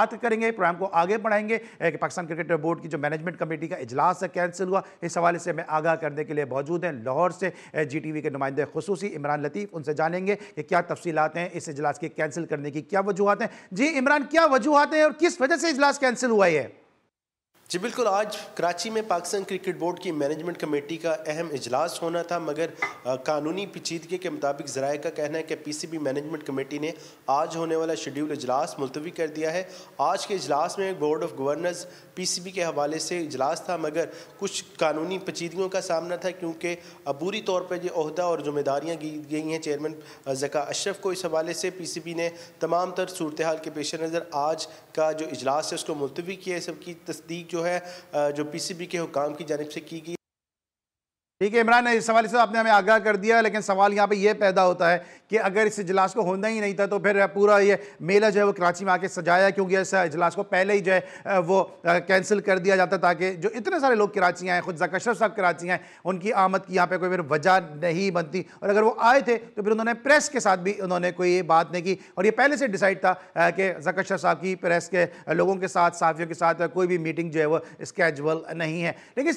बात करेंगे प्रोग्राम को आगे बढ़ाएंगे कि पाकिस्तान क्रिकेट बोर्ड की जो मैनेजमेंट कमेटी का इजलास है कैंसिल हुआ इस हवाले से मैं आगाह करने के लिए मौजूद हैं लाहौर से जी टी वी के नुमाइंदे खसूसी इमरान लतीफ़ उनसे जानेंगे कि क्या तफसीत हैं इस इजलास के कैंसिल करने की क्या वजूहत हैं जी इमरान क्या वजूहत हैं और किस वजह से इजलास कैंसिल हुआ है जी बिल्कुल आज कराची में पाकिस्तान क्रिकेट बोर्ड की मैनेजमेंट कमेटी का अहम इजलास होना था मगर कानूनी पेचीदगी के मुताबिक जराए का कहना है कि पीसीबी मैनेजमेंट कमेटी ने आज होने वाला शेड्यूल इजलास मुलतवी कर दिया है आज के इजलास में बोर्ड ऑफ गवर्नर्स पीसीबी के हवाले से इजलास था मगर कुछ कानूनी पेचीदगियों का सामना था क्योंकि अबूरी तौर पर यह अहदा और जिम्मेदारियाँ गई हैं चेयरमैन जका अशरफ को इस हवाले से पी सी बी ने तमाम तर सूरत हाल के पेश नज़र आज का जो इजलास है उसको मुलतवी किया है सबकी तस्दीक जो है जो पीसीबी के हुकाम की जानब से की गई ठीक है इमरान इस सवाल से तो आपने हमें आगाह कर दिया लेकिन सवाल यहाँ पे ये पैदा होता है कि अगर इस इजलास को होना ही नहीं था तो फिर पूरा ये मेला जो है वो कराची में आके सजाया क्योंकि ऐसा इजलास को पहले ही जो है वो कैंसिल कर दिया जाता ताकि जो इतने सारे लोग कराची आए खुद जकाशर साहब कराची हैं उनकी आमद की यहाँ पर कोई फिर वजह नहीं बनती और अगर वो आए थे तो फिर उन्होंने प्रेस के साथ भी उन्होंने कोई बात नहीं की और ये पहले से डिसाइड था कि जकाशर साहब की प्रेस के लोगों के साथ साफियों के साथ कोई भी मीटिंग जो है वो स्केजल नहीं है लेकिन